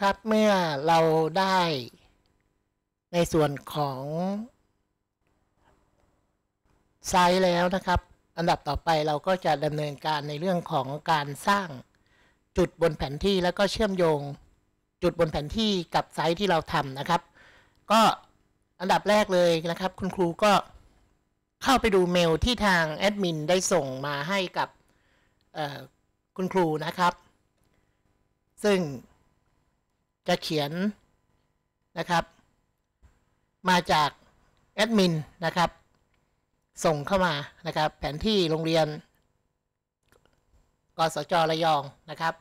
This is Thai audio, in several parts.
ครับ เมื่อเราได้ในส่วนของไซส์แล้วนะครับ อันดับต่อไปเราก็จะดำเนินการในเรื่องของการสร้างจุดบนแผนที่แล้วก็เชื่อมโยงจุดบนแผนที่กับไซส์ที่เราทำนะครับ ก็อันดับแรกเลยนะครับ คุณครูก็เข้าไปดูเมลที่ทางแอดมินได้ส่งมาให้กับคุณครูนะครับ ซึ่งจะเขียนนะครับ มาจากแอดมินนะครับส่งเข้ามานะครับ แผนที่โรงเรียนกสจระยองนะครับ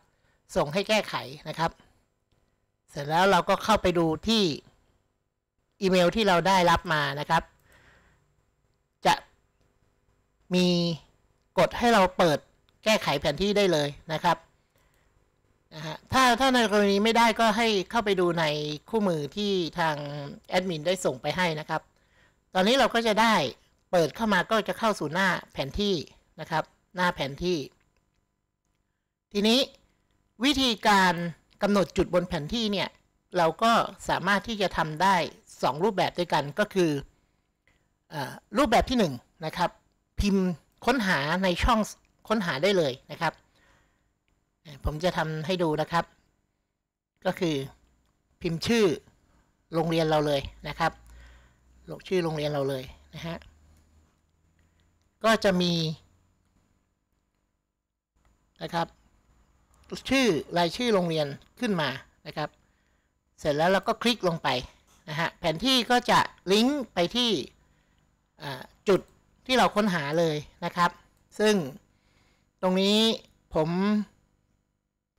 ส่งให้แก้ไขนะครับ เสร็จแล้วเราก็เข้าไปดูที่อีเมลที่เราได้รับมานะครับ จะมีกดให้เราเปิดแก้ไขแผนที่ได้เลยนะครับนะฮะถ้าถ้าในกรณีไม่ได้ก็ให้เข้าไปดูในคู่มือที่ทางแอดมินได้ส่งไปให้นะครับ ตอนนี้เราก็จะได้เปิดเข้ามาก็จะเข้าสู่หน้าแผนที่นะครับ หน้าแผนที่ ทีนี้วิธีการกำหนดจุดบนแผนที่เนี่ย เราก็สามารถที่จะทำได้ 2 รูปแบบด้วยกันก็คืออรูปแบบที่1นนะครับ พิมพ์ค้นหาในช่องค้นหาได้เลยนะครับผมจะทำให้ดูนะครับ ก็คือพิมพ์ชื่อโรงเรียนเราเลยนะครับ ลงชื่อโรงเรียนเราเลยนะฮะ ก็จะมีนะครับชื่อรายชื่อโรงเรียนขึ้นมานะครับ เสร็จแล้วเราก็คลิกลงไปนะฮะ แผนที่ก็จะลิงก์ไปที่จุดที่เราค้นหาเลยนะครับ ซึ่งตรงนี้ผม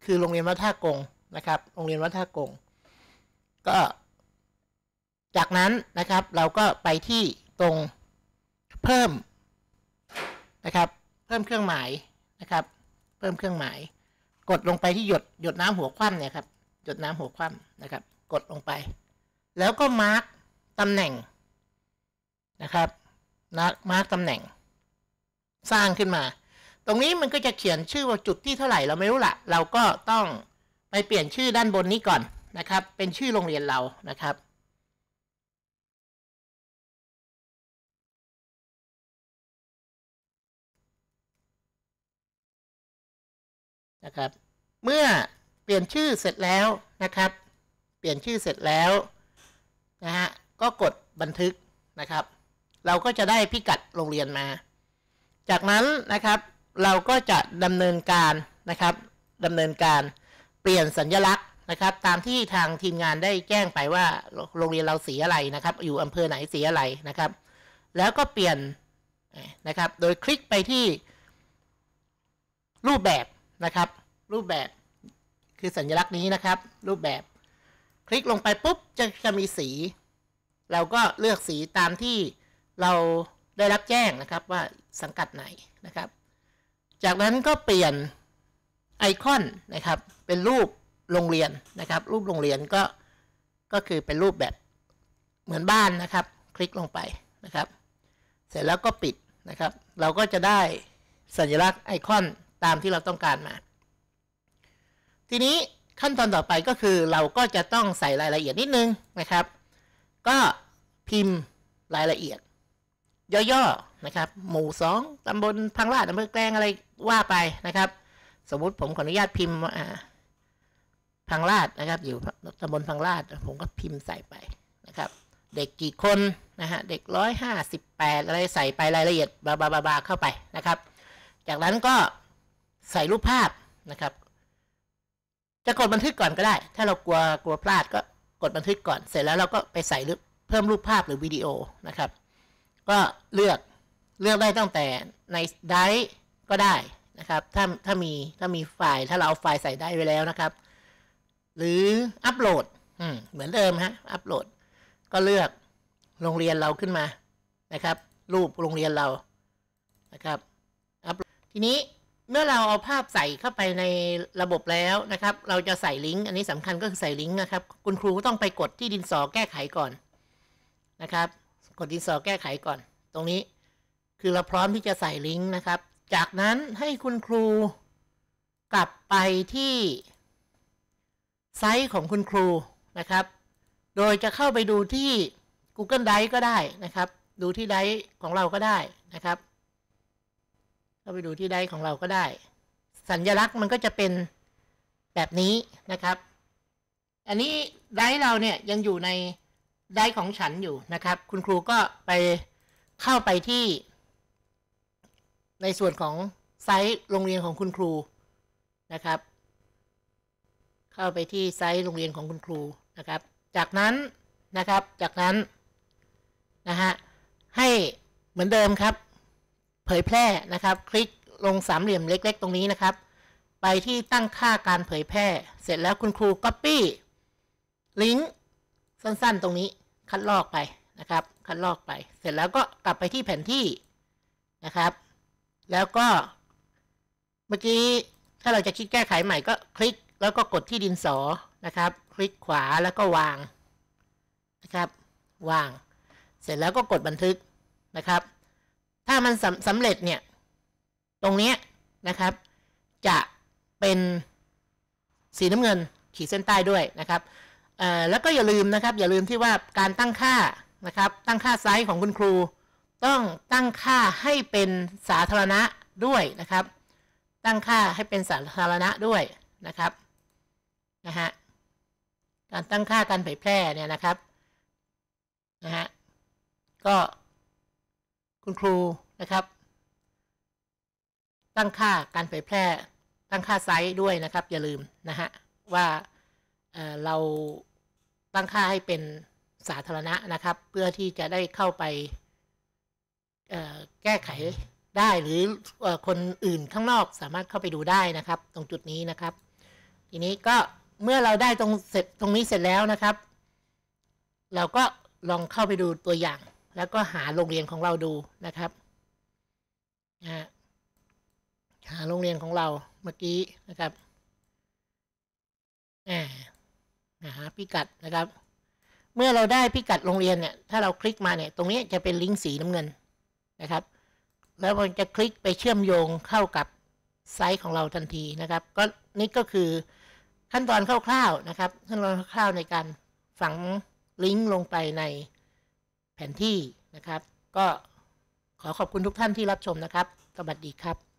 คือโรงเรียนวัดท่ากงนะครับ โรงเรียนวัดท่ากง ก็ จากนั้นนะครับเราก็ไปที่ตรงเพิ่มนะครับ เพิ่มเครื่องหมายนะครับ เพิ่มเครื่องหมาย กดลงไปที่หยดหยดน้ำหัวคว่ำเนี่ยครับ หยดน้ำหัวคว่ำนะครับ กดลงไป แล้วก็มาร์กตำแหน่งนะครับมาร์กตำแหน่งสร้างขึ้นมาตรงนี้มันก็จะเขียนชื่อว่าจุดที่เท่าไหร่เราไม่รู้ละ เราก็ต้องไปเปลี่ยนชื่อด้านบนนี้ก่อนนะครับ เป็นชื่อโรงเรียนเรานะครับนะครับ เมื่อเปลี่ยนชื่อเสร็จแล้วนะครับ เปลี่ยนชื่อเสร็จแล้วนะฮะ ก็กดบันทึกนะครับ เราก็จะได้พิกัดโรงเรียนมา จากนั้นนะครับเราก็จะดำเนินการนะครับ ดำเนินการเปลี่ยนสัญลักษณ์นะครับ ตามที่ทางทีมงานได้แจ้งไปว่าโรงเรียนเราสีอะไรนะครับ อยู่อำเภอไหนสีอะไรนะครับ แล้วก็เปลี่ยนนะครับ โดยคลิกไปที่ รูปแบบนะครับ รูปแบบคือสัญลักษณ์นี้นะครับ รูปแบบคลิกลงไปปุ๊บจะจะมีสี เราก็เลือกสีตามที่เราได้รับแจ้งนะครับว่าสังกัดไหนนะครับจากนั้นก็เปลี่ยนไอคอนนะครับเป็นรูปโรงเรียนนะครับ รูปโรงเรียนก็ก็คือเป็นรูปแบบเหมือนบ้านนะครับคลิกลงไปนะครับ เสร็จแล้วก็ปิดนะครับ เราก็จะได้สัญลักษณ์ไอคอนตามที่เราต้องการมา ทีนี้ขั้นตอนต่อไปก็คือเราก็จะต้องใส่รายละเอียดนิดนึงนะครับ ก็พิมพ์รายละเอียด ย่อๆนะครับหมู่ 2 ตำบลพังลาดอำเภอแกลงอะไรว่า ไปนะครับสมมุติผมขออนุญาตพิมพ์พังลาดนะครับ อยู่ตำบลพังลาดผมก็พิมพ์ใส่ไปนะครับ เด็กกี่คนนะฮะเด็กร้อยห้าสิบแปดอะไรใส่ไปรายละเอียดบาบาบาบาเข้าไปนะครับ จากนั้นก็ใส่รูปภาพนะครับจะกดบันทึกก่อนก็ได้ ถ้าเรากลัวกลัวพลาดก็กดบันทึกก่อนเสร็จแล้วเราก็ไปใส่เพิ่มรูปภาพหรือวิดีโอนะครับ ก็เลือกเลือกได้ตั้งแต่ในไดรก็ได้นะครับ ถ้าถ้ามีถ้ามีไฟล์ถ้าเราเอาไฟล์ใส่ได้ไว้แล้วนะครับ หรืออัปโหลดเหมือนเดิมฮะอัปโหลด ก็เลือกโรงเรียนเราขึ้นมานะครับ รูปโรงเรียนเรานะครับอัปทีนี้เมื่อเราเอาภาพใส่เข้าไปในระบบแล้วนะครับ เราจะใส่ลิงก์อันนี้สำคัญก็คือใส่ลิงก์นะครับ คุณครูต้องไปกดที่ดินสอแก้ไขก่อนนะครับ กดดินสอแก้ไขก่อน ตรงนี้ คือเราพร้อมที่จะใส่ลิงก์นะครับจากนั้นให้คุณครูกลับไปที่ไซต์ของคุณครูนะครับ โดยจะเข้าไปดูที่ Google Drive ก็ได้นะครับ ดูที่ไดร์ของเราก็ได้นะครับ เข้าไปดูที่ไดร์ของเราก็ได้ สัญญลักษณ์มันก็จะเป็นแบบนี้นะครับ อันนี้ไดร์เราเนี่ยยังอยู่ในไดร์ของฉันอยู่นะครับ คุณครูก็ไปเข้าไปที่ในส่วนของไซต์โรงเรียนของคุณครูนะครับ เข้าไปที่ไซต์โรงเรียนของคุณครูนะครับ จากนั้นนะครับจากนั้นนะฮะให้เหมือนเดิมครับ เผยแพร่นะครับ คลิกลงสามเหลี่ยมเล็ก ๆ ตรงนี้นะครับไปที่ตั้งค่าการเผยแพร่ เสร็จแล้วคุณครู Copy ลิงก์สั้นๆตรงนี้ คัดลอกไปนะครับ คัดลอกไป เสร็จแล้วก็กลับไปที่แผนที่นะครับแล้วก็เมื่อกี้ถ้าเราจะคิดแก้ไขใหม่ก็คลิกแล้วก็กดที่ดินสอนะครับ คลิกขวาแล้วก็วางนะครับวาง เสร็จแล้วก็กดบันทึกนะครับ ถ้ามันสำาเร็จเนี่ย ตรงนี้นะครับจะเป็นสีน้ำเงินขีดเส้นใต้ด้วยนะครับแล้วก็อย่าลืมนะครับอย่าลืมที่ว่าการตั้งค่านะครับตั้งค่าไซส์ของคุณครูต้องตั้งค่าให้เป็นสาธารณะด้วยนะครับ ตั้งค่าให้เป็นสาธารณะด้วยนะครับนะฮะ การตั้งค่าการเผยแพร่เนี่ยนะครับนะฮะก็คุณครูนะครับตั้งค่าการเผยแพร่ตั้งค่าไซส์ด้วยนะครับอย่าลืมนะฮะว่าเเราตั้งค่าให้เป็นสาธารณะนะครับเพื่อที่จะได้เข้าไปแก้ไขได้หรือคนอื่นข้างนอกสามารถเข้าไปดูได้นะครับตรงจุดนี้นะครับ ทีนี้ก็เมื่อเราได้ตรงเสร็จตรงนี้เสร็จแล้วนะครับ เราก็ลองเข้าไปดูตัวอย่าง แล้วก็หาโรงเรียนของเราดูนะครับนะหาโรงเรียนของเราเมื่อกี้นะครับหาพิกัดนะครับ เมื่อเราได้พิกัดโรงเรียนเนี่ย ถ้าเราคลิกมาเนี่ย ตรงนี้จะเป็นลิงก์สีน้ำเงินะครับแล้วมันจะคลิกไปเชื่อมโยงเข้ากับไซต์ของเราทันทีนะครับ ก็นี่ก็คือขั้นตอนคร่าวๆนะครับ ขั้นตอนคร่าวๆในการฝังลิงก์ลงไปในแผนที่นะครับ ก็ขอขอบคุณทุกท่านที่รับชมนะครับสวัสดีครับ